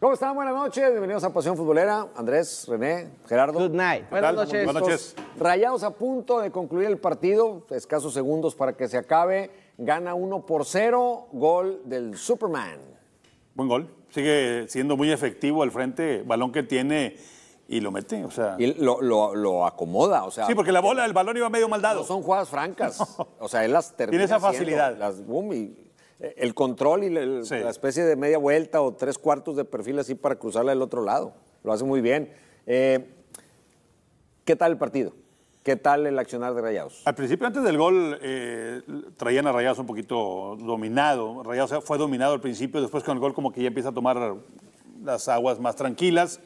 ¿Cómo están? Buenas noches. Bienvenidos a Pasión Futbolera. Andrés, René, Gerardo. Good night. Buenas noches. Rayados a punto de concluir el partido. Escasos segundos para que se acabe. Gana 1 por 0. Gol del Superman. Buen gol. Sigue siendo muy efectivo al frente. Balón que tiene y lo mete, o sea. Y lo, acomoda, o sea. Sí, porque la bola, el balón iba medio mal dado. son jugadas francas. O sea, él las termina. Tiene esa facilidad. las boom y el control y la especie de media vuelta o tres cuartos de perfil así para cruzarla del otro lado. Lo hace muy bien. Eh, ¿Qué tal el partido? ¿Qué tal el accionar de Rayados? Al principio, antes del gol, eh, traían a Rayados un poquito dominado. Rayados fue dominado al principio, después con el gol como que ya empieza a tomar las aguas más tranquilas.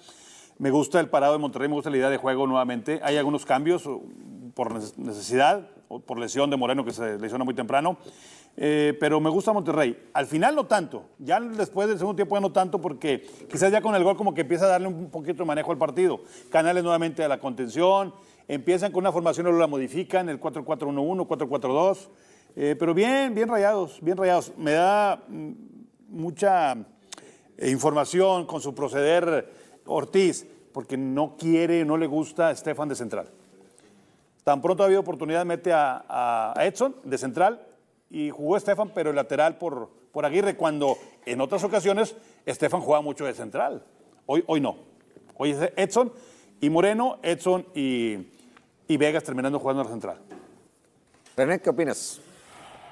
Me gusta el parado de Monterrey, me gusta la idea de juego nuevamente. Hay algunos cambios por necesidad por lesión de Moreno, que se lesiona muy temprano. Eh, pero me gusta Monterrey. Al final no tanto. Ya después del segundo tiempo ya no tanto porque quizás ya con el gol como que empieza a darle un poquito de manejo al partido. Canales nuevamente a la contención. Empiezan con una formación, luego la modifican, el 4-4-1-1, 4-4-2. Eh, pero bien, bien rayados, bien rayados. Me da mm, mucha eh, información con su proceder Ortiz, porque no quiere, no le gusta Estefan de Central. Tan pronto había oportunidad, mete a, a Edson de central y jugó Estefan, pero el lateral por, por Aguirre, cuando en otras ocasiones Estefan jugaba mucho de central. Hoy, hoy no. Hoy es Edson y Moreno, Edson y, Vegas terminando jugando la central. René, ¿qué opinas?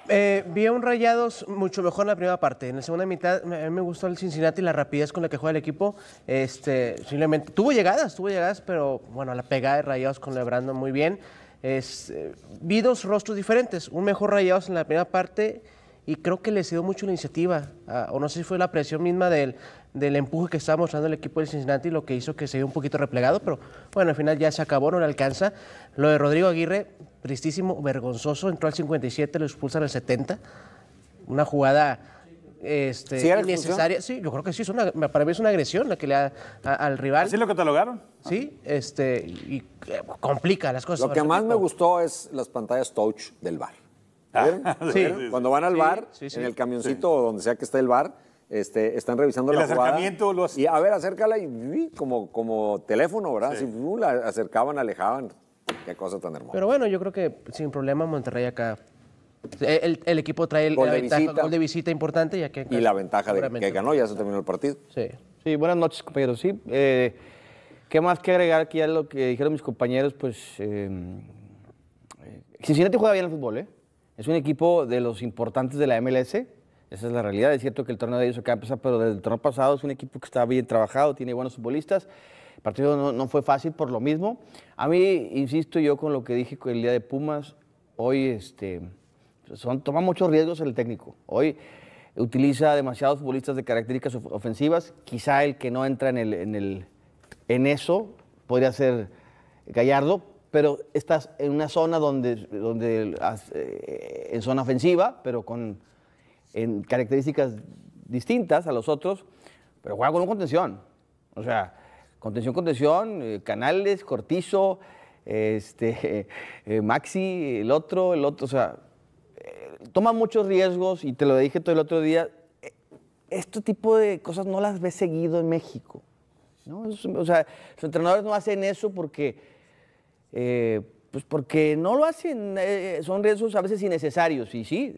Eh, vi a un Rayados mucho mejor en la primera parte. En la segunda mitad a mí me gustó el Cincinnati, y la rapidez con la que juega el equipo. Este, simplemente tuvo llegadas, tuvo llegadas, pero bueno, la pegada de Rayados con Lebrando muy bien. Eh, vi dos rostros diferentes, un mejor Rayados en la primera parte y creo que le cedió mucho la iniciativa, o no sé si fue la presión misma del, del empuje que estaba mostrando el equipo de Cincinnati, lo que hizo que se vio un poquito replegado, pero bueno, al final ya se acabó, no le alcanza. Lo de Rodrigo Aguirre, tristísimo, vergonzoso, entró al 57, lo expulsan al 70, una jugada este, innecesaria. Sí, yo creo que sí, es una, para mí es una agresión la que le da al rival. ¿Así lo catalogaron? Sí, este, y complica las cosas. Lo que más me gustó es las pantallas touch del bar. Ah, sí. Cuando van al bar, en el camioncito o donde sea que esté el bar, este, están revisando la jugada. Y a ver, acércala y como, como teléfono, ¿verdad? Así, uh, la acercaban, alejaban. Qué cosa tan hermosa. Pero bueno, yo creo que sin problema Monterrey acá. Eh, el, equipo trae el, gol de visita. de visita importante ya que, y la ventaja de que ganó, ya se terminó el partido. Sí, sí buenas noches, compañeros. Sí, eh, ¿qué más que agregar? Aquí ya lo que dijeron mis compañeros, pues eh, eh Cincinnati juega bien el fútbol, ¿eh? Es un equipo de los importantes de la MLS. Esa es la realidad. Es cierto que el torneo de ellos acaba de pero desde el torneo pasado es un equipo que está bien trabajado, tiene buenos futbolistas. El partido no, fue fácil por lo mismo. A mí, insisto yo con lo que dije con el día de Pumas, hoy este, son, toma muchos riesgos el técnico. Hoy utiliza demasiados futbolistas de características ofensivas. Quizá el que no entra en, el, en eso podría ser Gallardo, pero estás en una zona donde, donde eh, en zona ofensiva, pero con en características distintas a los otros, pero juega con contención. O sea, contención, contención, eh, Canales, Cortizo, este, eh, Maxi, el otro, el otro, o sea, toma muchos riesgos y te lo dije todo el otro día, este tipo de cosas no las ves seguido en México. ¿no? o sea, los entrenadores no hacen eso porque eh, pues porque no lo hacen, eh, eh, son riesgos a veces innecesarios y sí,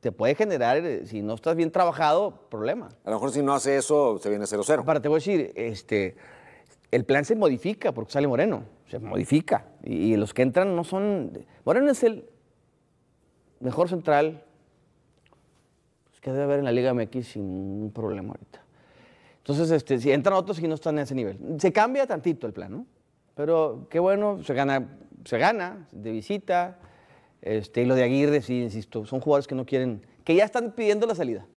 te puede generar, si no estás bien trabajado, problema. A lo mejor si no hace eso, se viene 0-0. Para, te voy a decir, este, el plan se modifica porque sale Moreno, se modifica y, los que entran no son... Moreno es el mejor central pues, que debe haber en la Liga MX sin un problema ahorita. Entonces, este, si entran otros y no están en ese nivel, se cambia tantito el plan, ¿no? Pero qué bueno, se gana, se gana de visita. Este, y lo de Aguirre, sí, insisto, son jugadores que no quieren, que ya están pidiendo la salida.